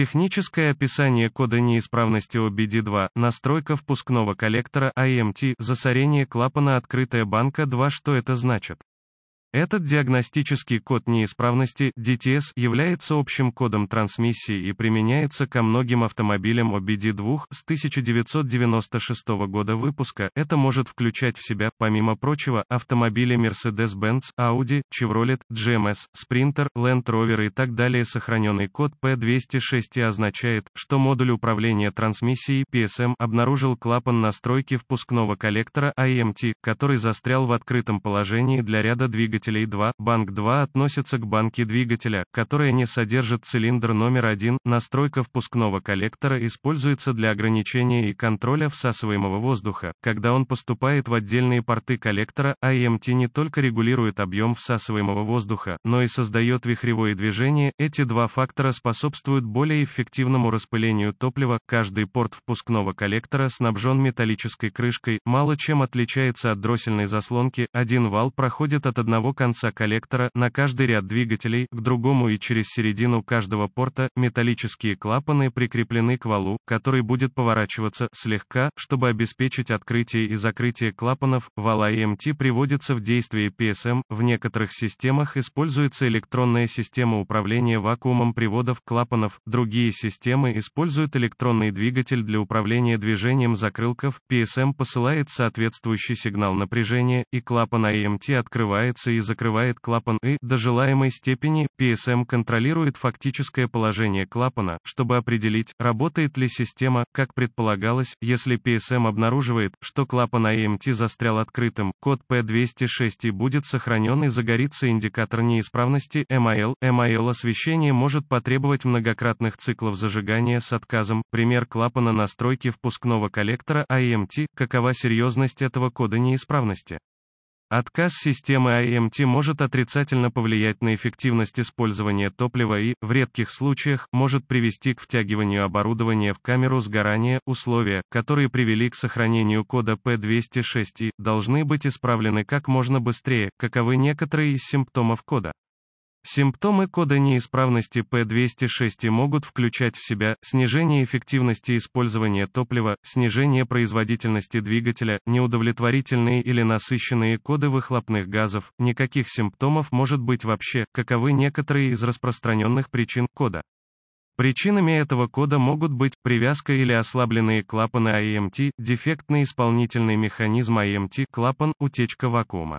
Техническое описание кода неисправности OBD2, настройка впускного коллектора AMT, засорение клапана открытая банка 2 Что это значит? Этот диагностический код неисправности DTS является общим кодом трансмиссии и применяется ко многим автомобилям OBD2 с 1996 года выпуска. Это может включать в себя, помимо прочего, автомобили Mercedes-Benz, Audi, Chevrolet, GMS, эм Sprinter, Land Rover и так далее. Сохраненный код P206 означает, что модуль управления трансмиссией PSM эм, обнаружил клапан настройки впускного коллектора IMT, эм который застрял в открытом положении для ряда двигателей двигателей 2, банк 2 относится к банке двигателя, которая не содержит цилиндр номер 1, настройка впускного коллектора используется для ограничения и контроля всасываемого воздуха, когда он поступает в отдельные порты коллектора, IMT а не только регулирует объем всасываемого воздуха, но и создает вихревое движение, эти два фактора способствуют более эффективному распылению топлива, каждый порт впускного коллектора снабжен металлической крышкой, мало чем отличается от дроссельной заслонки, один вал проходит от одного одного конца коллектора на каждый ряд двигателей к другому и через середину каждого порта металлические клапаны прикреплены к валу, который будет поворачиваться слегка, чтобы обеспечить открытие и закрытие клапанов. Вала EMT приводится в действие PSM. В некоторых системах используется электронная система управления вакуумом приводов клапанов. Другие системы используют электронный двигатель для управления движением закрылков. PSM посылает соответствующий сигнал напряжения, и клапан EMT а открывается и и закрывает клапан и, до желаемой степени, PSM контролирует фактическое положение клапана, чтобы определить, работает ли система, как предполагалось, если PSM обнаруживает, что клапан AMT застрял открытым, код P206 и будет сохранен и загорится индикатор неисправности MIL. MIL освещение может потребовать многократных циклов зажигания с отказом, пример клапана настройки впускного коллектора AMT, какова серьезность этого кода неисправности. Отказ системы АМТ может отрицательно повлиять на эффективность использования топлива и, в редких случаях, может привести к втягиванию оборудования в камеру сгорания, условия, которые привели к сохранению кода P206 и должны быть исправлены как можно быстрее, каковы некоторые из симптомов кода. Симптомы кода неисправности P206 могут включать в себя снижение эффективности использования топлива, снижение производительности двигателя, неудовлетворительные или насыщенные коды выхлопных газов, никаких симптомов может быть вообще, каковы некоторые из распространенных причин кода. Причинами этого кода могут быть привязка или ослабленные клапаны АМТ, дефектный исполнительный механизм АМТ, клапан, утечка вакуума.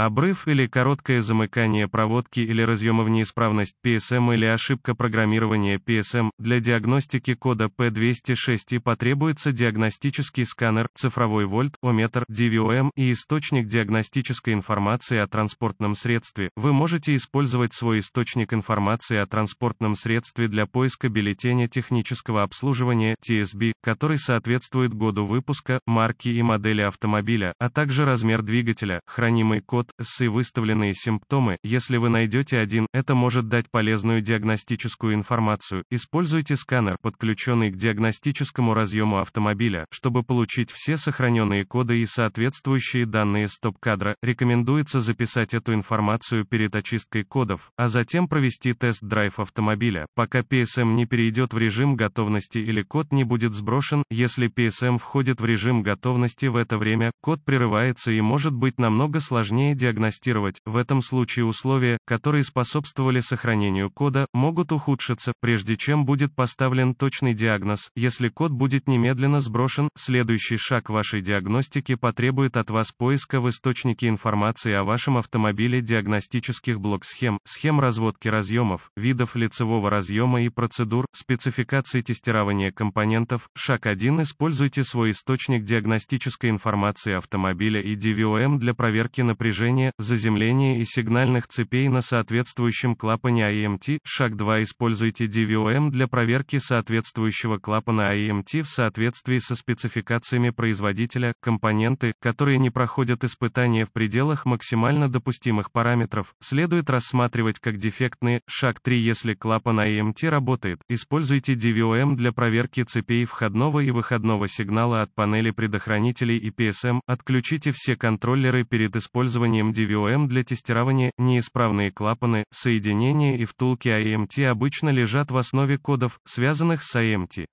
Обрыв или короткое замыкание проводки или разъемов неисправность PSM или ошибка программирования PSM для диагностики кода P206 потребуется диагностический сканер, цифровой вольт, ометр, DVOM и источник диагностической информации о транспортном средстве. Вы можете использовать свой источник информации о транспортном средстве для поиска бюллетеня технического обслуживания TSB, который соответствует году выпуска, марки и модели автомобиля, а также размер двигателя, хранимый код под эссе выставленные симптомы, если вы найдете один, это может дать полезную диагностическую информацию. Используйте сканер, подключенный к диагностическому разъему автомобиля, чтобы получить все сохраненные коды и соответствующие данные стоп-кадра. Рекомендуется записать эту информацию перед очисткой кодов, а затем провести тест-драйв автомобиля, пока PSM не перейдет в режим готовности или код не будет сброшен. Если PSM входит в режим готовности в это время, код прерывается и может быть намного сложнее диагностировать, в этом случае условия, которые способствовали сохранению кода, могут ухудшиться, прежде чем будет поставлен точный диагноз, если код будет немедленно сброшен, следующий шаг вашей диагностики потребует от вас поиска в источнике информации о вашем автомобиле диагностических блок-схем, схем разводки разъемов, видов лицевого разъема и процедур, спецификации тестирования компонентов. Шаг 1. Используйте свой источник диагностической информации автомобиля и DVOM для проверки напряжения напряжения, заземления и сигнальных цепей на соответствующем клапане IMT. Шаг 2. Используйте DVOM для проверки соответствующего клапана IMT в соответствии со спецификациями производителя, компоненты, которые не проходят испытания в пределах максимально допустимых параметров, следует рассматривать как дефектные. Шаг 3. Если клапан IMT работает, используйте DVOM для проверки цепей входного и выходного сигнала от панели предохранителей и PSM, отключите все контроллеры перед использованием использованием DVOM для тестирования, неисправные клапаны, соединения и втулки AMT а обычно лежат в основе кодов, связанных с AMT. А